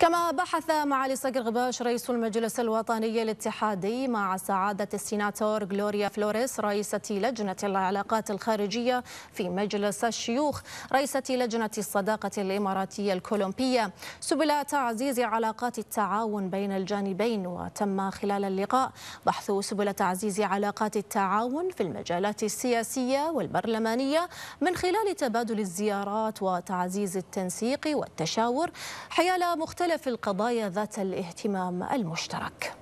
كما بحث معالي صقر غباش رئيس المجلس الوطني الاتحادي مع سعادة السيناتور غلوريا فلوريس رئيسة لجنة العلاقات الخارجية في مجلس الشيوخ رئيسة لجنة الصداقة الإماراتية الكولومبية سبل تعزيز علاقات التعاون بين الجانبين وتم خلال اللقاء بحث سبل تعزيز علاقات التعاون في المجالات السياسية والبرلمانية من خلال تبادل الزيارات وتعزيز التنسيق والتشاور حيال مختلف ولا في القضايا ذات الاهتمام المشترك